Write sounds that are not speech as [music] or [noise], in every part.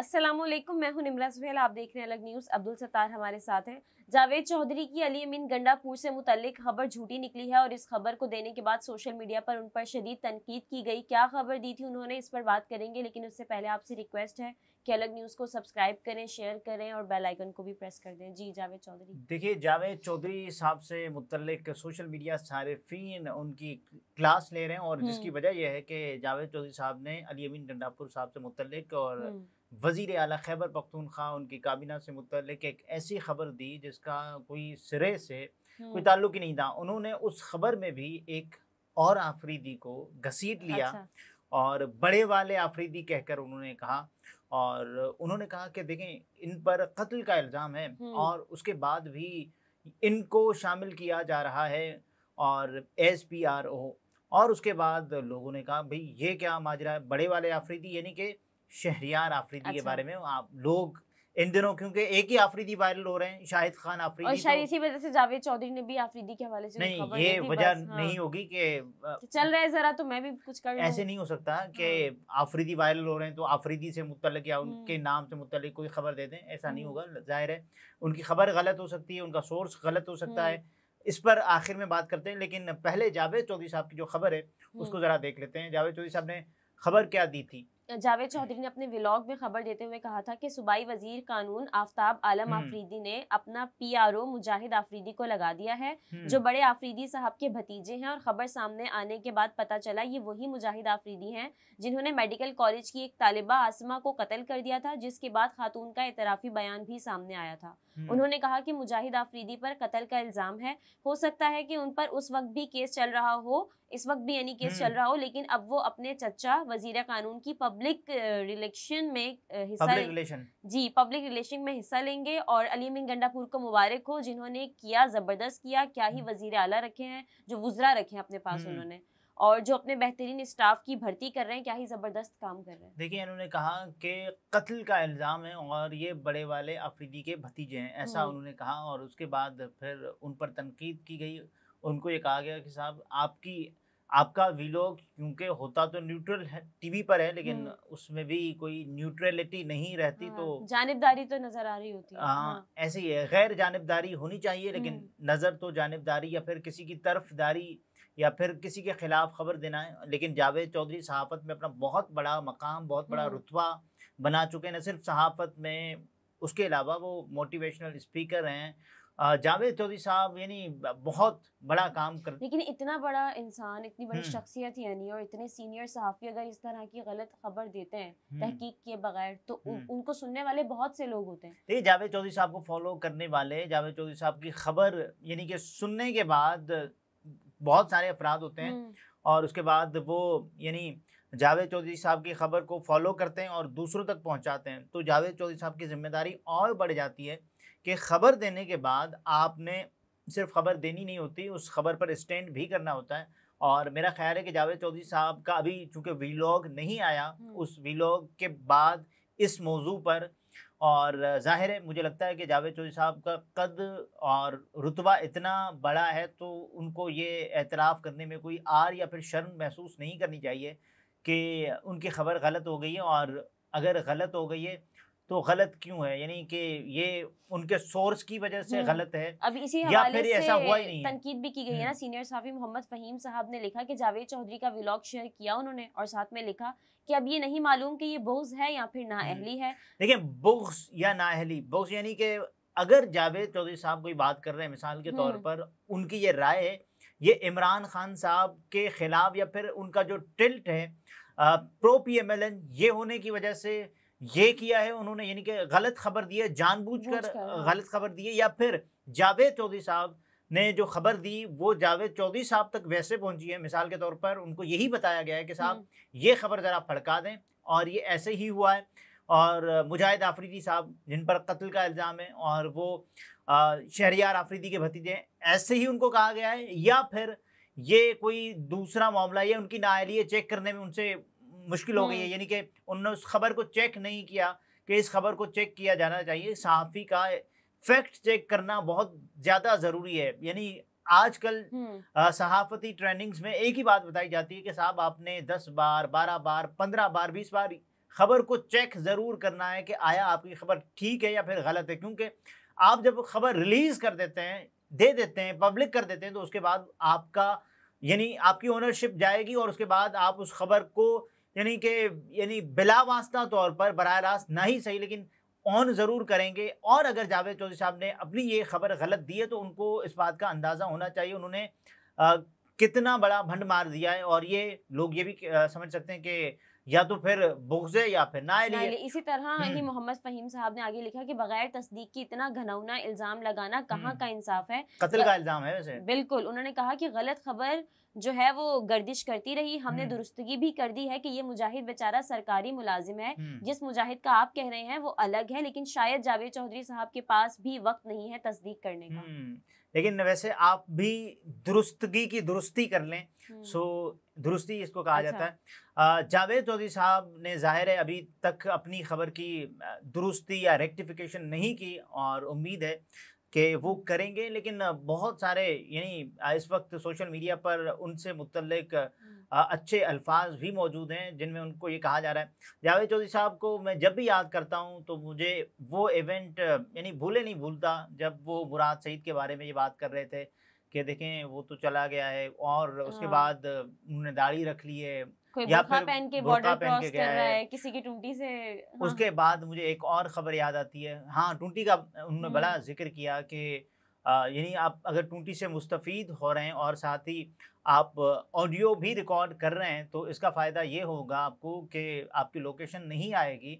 असलम मैं हूं निमरा सुहेल आप देख रहे हैं अलग न्यूज़ अब्दुल सत्तार हमारे साथ हैं जावेद चौधरी की अली अमीन गंडापुर से मुतलिक खबर झूठी निकली है और इस खबर को देने के बाद सोशल मीडिया पर उन पर शदीद तनकीद की गई क्या खबर दी थी उन्होंने इस पर बात करेंगे लेकिन उससे पहले आपसे रिक्वेस्ट है कि अलग न्यूज़ को सब्सक्राइब करें शेयर करें और बेल आइकन को भी प्रेस कर दें जी जावेद चौधरी देखिए जावेद चौधरी साहब से मुतलिक सोशल मीडिया सार्फिन उनकी क्लास ले रहे हैं और जिसकी हम्म। वजह यह है कि जावेद चौधरी साहब ने अली अमीन गंडापुर साहब से मुतलिक और हम्म। वजीर अली खैबर पख्तूनख्वा उनकी काबिना से मुतलक एक ऐसी खबर दी जिसका कोई सिरे से कोई ताल्लुक ही नहीं था उन्होंने उस खबर में भी एक और आफरीदी को घसीट लिया अच्छा। और बड़े वाले आफरीदी कहकर उन्होंने कहा और उन्होंने कहा कि देखें इन पर कत्ल का इल्ज़ाम है और उसके बाद भी इनको शामिल किया जा रहा है और एस पी आर ओ और उसके बाद लोगों ने कहा भाई ये क्या माजरा है बड़े वाले आफरीदी यानी कि शहरियार आफरीदी अच्छा। के बारे में आप लोग इन दिनों क्योंकि एक ही आफरीदी वायरल हो रहे हैं शाहिद खान आफरीदी और तो शायद तो, इसी वजह से जावेद चौधरी ने भी आफरीदी के हवाले से नहीं ये वजह हाँ। नहीं होगी कि चल रहा है जरा तो मैं भी कुछ कर ऐसे नहीं हो सकता हाँ। कि आफरीदी वायरल हो रहे हैं तो आफरीदी से मुतल या उनके हम्म। नाम से मुतल कोई खबर दे दें ऐसा नहीं हम्म। होगा जाहिर है उनकी खबर गलत हो सकती है उनका सोर्स गलत हो सकता है हम्म। इस पर आखिर में बात करते हैं लेकिन पहले जावेद चौधरी साहब की जो खबर है उसको ज़रा देख लेते हैं जावेद चौधरी साहब ने खबर क्या दी थी जावेद चौधरी ने अपने व्लॉग में खबर देते हुए कहा था कि सूबाई वजीर कानून आफ्ताब आलम हम्म। आफरीदी ने अपना पीआरओ मुजाहिद आफरीदी को लगा दिया है हम्म। जो बड़े आफरीदी साहब के भतीजे हैं और खबर सामने आने के बाद पता चला ये वही मुजाहिद आफरीदी हैं जिन्होंने मेडिकल कॉलेज की एक तालिबा आसमा को कत्ल कर दिया था जिसके बाद खातून का एतराफ़ी बयान भी सामने आया था हम्म। उन्होंने कहा कि मुजाहिद आफरीदी पर कत्ल का इल्जाम है हो सकता है कि उन पर उस वक्त भी केस चल रहा हो इस वक्त भी यानी केस चल हम्म। रहा हो लेकिन अब वो अपने चचा वजीर कानून की पब्लिक रिलेक्शन में हिस्सा रिलेशन जी पब्लिक रिलेशन में हिस्सा लेंगे और अली मिन गंडापुर को मुबारक हो जिन्होंने किया जबरदस्त किया क्या ही हम्म। वजीर आला रखे हैं जो वजरा रखे हैं अपने पास उन्होंने और जो अपने बेहतरीन स्टाफ की भर्ती कर रहे हैं क्या ही ज़बरदस्त काम कर रहे हैं देखिए इन्होंने कहा कि कत्ल का इल्ज़ाम है और ये बड़े वाले अफरीदी के भतीजे हैं ऐसा हम्म। उन्होंने कहा और उसके बाद फिर उन पर तनकीद की गई उनको ये कहा गया कि साहब आपकी आपका वीलॉग क्योंकि होता तो न्यूट्रल है टीवी पर है लेकिन हम्म। उसमें भी कोई न्यूट्रलिटी नहीं रहती तो हाँ, तो जानबदारी तो नजर आ रही होती है हाँ, हाँ। ऐसे ही है गैर जानबदारी होनी चाहिए लेकिन हम्म। नजर तो जानबदारी या फिर किसी की तरफदारी या फिर किसी के ख़िलाफ़ ख़बर देना है लेकिन जावेद चौधरी सहाफ़त में अपना बहुत बड़ा मकाम बहुत बड़ा हम्म। रुतबा बना चुके हैं न सिर्फ सहाफ़त में उसके अलावा वो मोटिवेशनल स्पीकर हैं जावेद चौधरी साहब यानी बहुत बड़ा काम कर लेकिन इतना बड़ा इंसान इतनी बड़ी हम्म। शख्सियत यानी और इतने सीनियर सहाफ़ी अगर इस तरह की गलत खबर देते हैं हम्म। तहकीक के बगैर तो उ, उनको सुनने वाले बहुत से लोग होते हैं देखिए जावेद चौधरी साहब को फॉलो करने वाले जावेद चौधरी साहब की खबर यानी कि सुनने के बाद बहुत सारे अपराध होते हैं हम्म। और उसके बाद वो यानी जावेद चौधरी साहब की खबर को फॉलो करते हैं और दूसरों तक पहुंचाते हैं तो जावेद चौधरी साहब की जिम्मेदारी और बढ़ जाती है कि खबर देने के बाद आपने सिर्फ खबर देनी नहीं होती उस खबर पर स्टैंड भी करना होता है और मेरा ख्याल है कि जावेद चौधरी साहब का अभी चूंकि वीलॉग नहीं आया हम्म। उस वीलॉग के बाद इस मौजू पर और जाहिर है मुझे लगता है कि जावेद चौधरी साहब का कद और रुतबा इतना बड़ा है तो उनको ये एतराफ़ करने में कोई आर या फिर शर्म महसूस नहीं करनी चाहिए कि उनकी खबर गलत हो गई है और अगर गलत हो गई है तो गलत क्यों है यानी कि ये उनके सोर्स की वजह से हम्म। गलत है अब इसी या फिर ऐसा हुआ ही नहीं तनकीद भी की गई है ना सीनियर हम्म। साफी मोहम्मद फहीम साहब ने लिखा कि जावेद चौधरी का व्लॉग शेयर किया उन्होंने और साथ में लिखा कि अब ये नहीं मालूम कि ये बुग्स है या फिर हम्म। नाअहली है देखिए बुग्स या नाअहली बुग्स यानी कि अगर जावेद चौधरी साहब कोई बात कर रहे हैं मिसाल के तौर पर उनकी ये राय है ये इमरान खान साहब के खिलाफ या फिर उनका जो टिल्ट है pro P M L N ये होने की वजह से ये किया है उन्होंने यानी कि गलत खबर दी है जानबूझकर हाँ। गलत खबर दी है या फिर जावेद चौधरी साहब ने जो खबर दी वो जावेद चौधरी साहब तक वैसे पहुंची है मिसाल के तौर पर उनको यही बताया गया है कि साहब हम्म। ये खबर ज़रा फड़का दें और ये ऐसे ही हुआ है और मुजाहिद आफरीदी साहब जिन पर कत्ल का इल्ज़ाम है और वो शहरियार आफरीदी के भतीजे ऐसे ही उनको कहा गया है या फिर ये कोई दूसरा मामला है उनकी नाअहलियत चेक करने में उनसे मुश्किल हो गई है हम्म। यानी कि उन्होंने उस खबर को चेक नहीं किया कि इस खबर को चेक किया जाना चाहिए सहाफ़ी का फैक्ट चेक करना बहुत ज़्यादा ज़रूरी है यानी आजकल हम्म। सहाफ़ती ट्रेनिंग्स में एक ही बात बताई जाती है कि साहब आपने दस बार बारह बार पंद्रह बार बीस बार खबर को चेक ज़रूर करना है कि आया आपकी खबर ठीक है या फिर गलत है क्योंकि आप जब खबर रिलीज़ कर देते हैं दे देते हैं पब्लिक कर देते हैं तो उसके बाद आपका यानी आपकी ओनरशिप जाएगी और उसके बाद आप उस खबर को यानी कि यानी बिला वास्ता तौर पर बरह रास्त ना ही सही लेकिन ऑन ज़रूर करेंगे और अगर जावेद चौधरी साहब ने अपनी ये खबर गलत दी है तो उनको इस बात का अंदाज़ा होना चाहिए उन्होंने आ, कितना बड़ा भंड मार दिया है और ये लोग ये भी आ, समझ सकते हैं कि या तो फिर बुगजे या फिर ना लिए इसी तरह हम्म। ही मोहम्मद फहीम साहब ने आगे लिखा कि बगैर तस्दीक की इतना घनौना इल्जाम लगाना कहाँ हम्म। का इंसाफ है कत्ल का इल्जाम है वैसे बिल्कुल उन्होंने कहा कि गलत खबर जो है वो गर्दिश करती रही हमने हम्म। दुरुस्तगी भी कर दी है कि ये मुजाहिद बेचारा सरकारी मुलाजिम है हम्म। जिस मुजाहिद का आप कह रहे हैं वो अलग है लेकिन शायद जावेद चौधरी साहब के पास भी वक्त नहीं है तस्दीक करने का हम्म। लेकिन वैसे आप भी दुरुस्तगी की दुरुस्ती कर लें सो दुरुस्ती इसको कहा अच्छा। जाता है जावेद चौधरी साहब ने जाहिर है अभी तक अपनी खबर की दुरुस्ती या रेक्टिफिकेशन नहीं की और उम्मीद है कि वो करेंगे लेकिन बहुत सारे यानी इस वक्त सोशल मीडिया पर उनसे मुतलक अच्छे अल्फाज भी मौजूद हैं जिनमें उनको ये कहा जा रहा है जावेद चौधरी साहब को मैं जब भी याद करता हूँ तो मुझे वो इवेंट यानी भूले नहीं भूलता जब वो मुराद सईद के बारे में ये बात कर रहे थे कि देखें वो तो चला गया है और उसके हाँ। बाद उन्होंने दाढ़ी रख ली है कोई या फिर पहन के बॉर्डर क्रॉस कर रहा है किसी की टूटी से हाँ। उसके बाद मुझे एक और खबर याद आती है हाँ टूटी का उन्होंने बड़ा हम्म। जिक्र किया कि यानी आप अगर टूटी से मुस्तफ़ हो रहे हैं और साथ ही आप ऑडियो भी रिकॉर्ड कर रहे हैं तो इसका फ़ायदा ये होगा आपको कि आपकी लोकेशन नहीं आएगी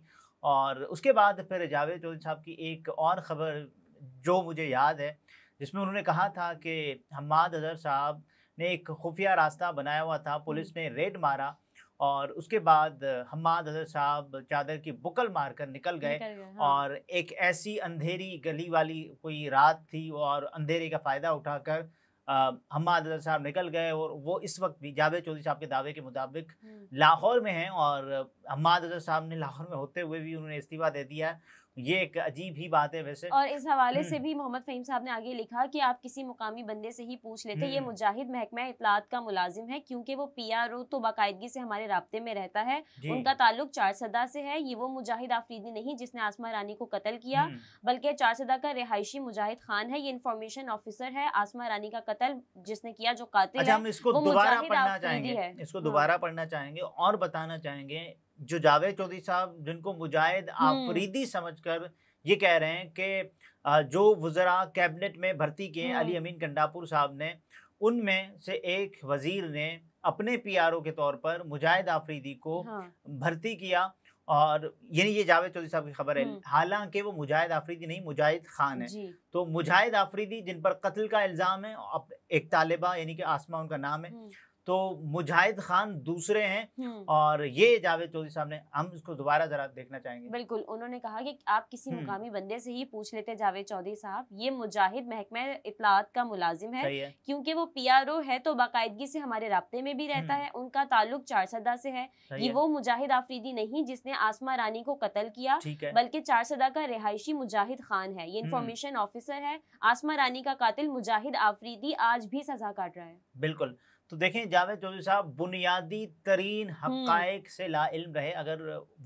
और उसके बाद फिर जावेद चौधरी साहब की एक और ख़बर जो मुझे याद है जिसमें उन्होंने कहा था कि हमाद अजहर साहब ने एक खुफिया रास्ता बनाया हुआ था पुलिस हम्म। ने रेड मारा और उसके बाद हमाद अजहर साहब चादर की बुकल मारकर निकल गए, निकल गए हाँ। और एक ऐसी अंधेरी गली वाली कोई रात थी और अंधेरे का फ़ायदा उठाकर हमाद अजहर साहब निकल गए और वो इस वक्त भी जावेद चौधरी साहब के दावे के मुताबिक हम्म। लाहौर में हैं और हमाद अजहर साहब ने लाहौर में होते हुए भी उन्होंने इस्तीफा दे दिया है ये एक अजीब ही बात है वैसे और इस हवाले से हम्म। भी मोहम्मद फहीम साहब ने आगे लिखा कि आप किसी मुकामी बंदे से ही पूछ लेते ये हम्म। मुजाहिद महकमा इतलात का मुलाजिम है क्योंकि वो पी आर ओ तो बाकायदगी से हमारे रबते में रहता है उनका ताल्लुक चार सदा से है ये वो मुजाहिद आफरीदी नहीं जिसने आसमा रानी को कत्ल किया हम्म। बल्कि चार सदा का रिहायशी मुजाहिद खान है ये इन्फॉर्मेशन ऑफिसर है आसमा रानी का कत्ल जिसने किया जो कातिल अच्छा, है इसको हाँ। दोबारा पढ़ना चाहेंगे और बताना चाहेंगे जो जावेद चौधरी साहब जिनको मुजाहिद हम्म। आफरीदी समझकर ये कह रहे हैं कि जो वजरा कैबिनेट में भर्ती किए अली हम्म। अमीन कंडापुर साहब ने उनमें से एक वजीर ने अपने पीआरओ के तौर पर मुजाहिद आफरीदी को हाँ। भर्ती किया और यानी ये जावेद चौधरी साहब की खबर है हम्म। हालांकि वो मुजाहिद आफरीदी नहीं मुजाहिद खान है तो मुजाहिद आफरीदी जिन पर कत्ल का इल्ज़ाम है एक तालिबा यानी कि आसमा उनका नाम है तो मुजाहिद खान दूसरे हैं हम्म। और ये जावेद चौधरी साहब ने हम इसको दोबारा जरा देखना चाहेंगे बिल्कुल उन्होंने कहा कि आप किसी हम्म। मुकामी बंदे से ही पूछ लेते जावेद चौधरी साहब ये मुजाहिद महकमे इतलात का मुलाजिम है, है। क्योंकि वो पी आर ओ है तो बाकायदगी से हमारे रबते में भी रहता हम्म। है उनका ताल्लुक चारसदा से है ये वो मुजाहिद आफरीदी नहीं जिसने आसमा रानी को कत्ल किया बल्कि चारसदा का रिहायशी मुजाहिद खान है ये इंफॉर्मेशन ऑफिसर है आसमा रानी का कातिल मुजाहिद आफरीदी आज भी सजा काट रहा है बिल्कुल तो देखें जावेद चौधरी साहब बुनियादी तरीन हम्म। हकायक से ला इल्म रहे अगर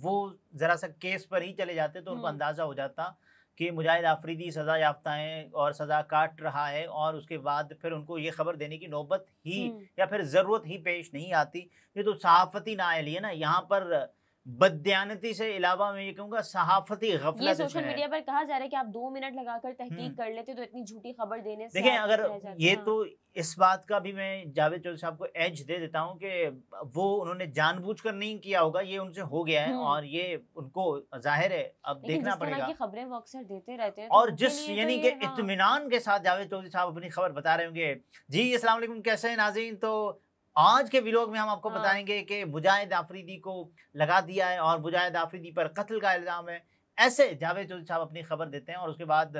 वो ज़रा सा केस पर ही चले जाते तो उनको हम्म। अंदाज़ा हो जाता कि मुजाहिद आफरीदी सज़ा याफ्ता है और सज़ा काट रहा है और उसके बाद फिर उनको ये खबर देने की नौबत ही हम्म। या फिर ज़रूरत ही पेश नहीं आती ये तो सहाफ़ती ना है ना यहाँ पर बदयानती से अलावा मैं ये कहूंगा सहाफती गफलत ये सोशल मीडिया पर कहा जा रहा है कि आप दो मिनट लगाकर तहकीक हम्म। कर लेते तो इतनी झूठी खबर देने से देखें अगर ये हाँ। तो इस बात का भी मैं जावेद चौधरी साहब को एज दे देता हूँ कि वो उन्होंने जानबूझकर नहीं किया होगा ये उनसे हो गया है हम्म। और ये उनको जाहिर है अब देखना पड़ेगा खबरें वो अक्सर देते रहते हैं तो और जिस यानी तो कि हाँ। इतमान के साथ जावेद चौधरी साहब अपनी खबर बता रहे होंगे जी असला कैसे है नाजीन तो आज के विलोक में हम आपको हाँ। बताएंगे कि बुजाहिद आफरीदी को लगा दिया है और बुजाहिद आफरीदी पर कत्ल का इल्ज़ाम है ऐसे जावेद चौधरी साहब अपनी खबर देते हैं और उसके बाद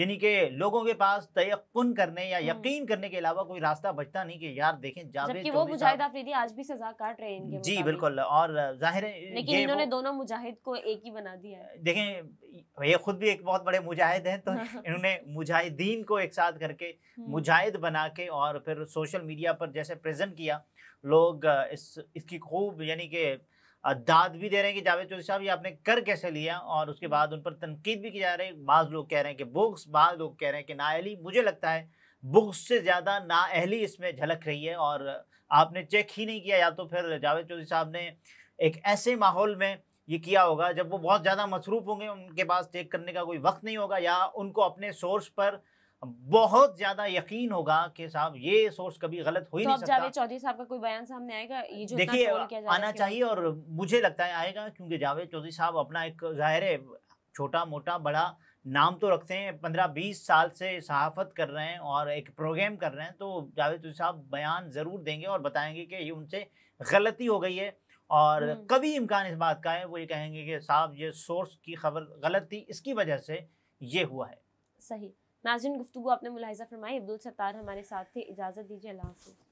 यानी कि लोगों के पास तयक्न करने या हम्म। यकीन करने के अलावा कोई रास्ता बचता नहीं कि यार देखें जबकि वो मुजाहिद अफरीदी आज भी सजा काट रहे हैं इनके जी बिल्कुल और जाहिर है लेकिन इन्होंने दोनों मुजाहिद को एक ही बना दिया है देखें ये खुद भी एक बहुत बड़े मुजाहिद हैं तो [laughs] इन्होंने मुजाहिदीन को एक साथ करके हम्म। मुजाहिद बना के और फिर सोशल मीडिया पर जैसे प्रेजेंट किया लोग इस इसकी खूब यानी कि दाद भी दे रहे हैं कि जावेद चौधरी साहब ये आपने कर कैसे लिया और उसके हम्म। बाद उन पर तनकीद भी की जा रही है बाज़ लोग कह रहे हैं कि बुक्स बाज़ लोग कह रहे हैं कि नाअहली मुझे लगता है बुक्स से ज़्यादा नाअहली इसमें झलक रही है और आपने चेक ही नहीं किया या तो फिर जावेद चौधरी साहब ने एक ऐसे माहौल में ये किया होगा जब वो बहुत ज़्यादा मसरूफ़ होंगे उनके पास चेक करने का कोई वक्त नहीं होगा या उनको अपने सोर्स पर बहुत ज्यादा यकीन होगा कि साहब ये सोर्स कभी गलत हो ही तो नहीं सकता जावेद चौधरी साहब का कोई बयान सामने आएगा ये जो देखिए आना चाहिए और मुझे लगता है आएगा क्योंकि जावेद चौधरी साहब अपना एक जाहिर है छोटा मोटा बड़ा नाम तो रखते हैं पंद्रह बीस साल से सहाफत कर रहे हैं और एक प्रोग्राम कर रहे हैं तो जावेद चौधरी साहब बयान ज़रूर देंगे और बताएंगे कि ये उनसे गलती हो गई है और हम्म। कभी इम्कान इस बात का है वो ये कहेंगे कि साहब ये सोर्स की खबर गलत थी इसकी वजह से ये हुआ है सही नाजिन गुफ्तु आपने मुलाहिजा फरमाई अब्दुल सत्तार हमारे साथ थे इजाज़त दीजिए अल्लाह हाफिज़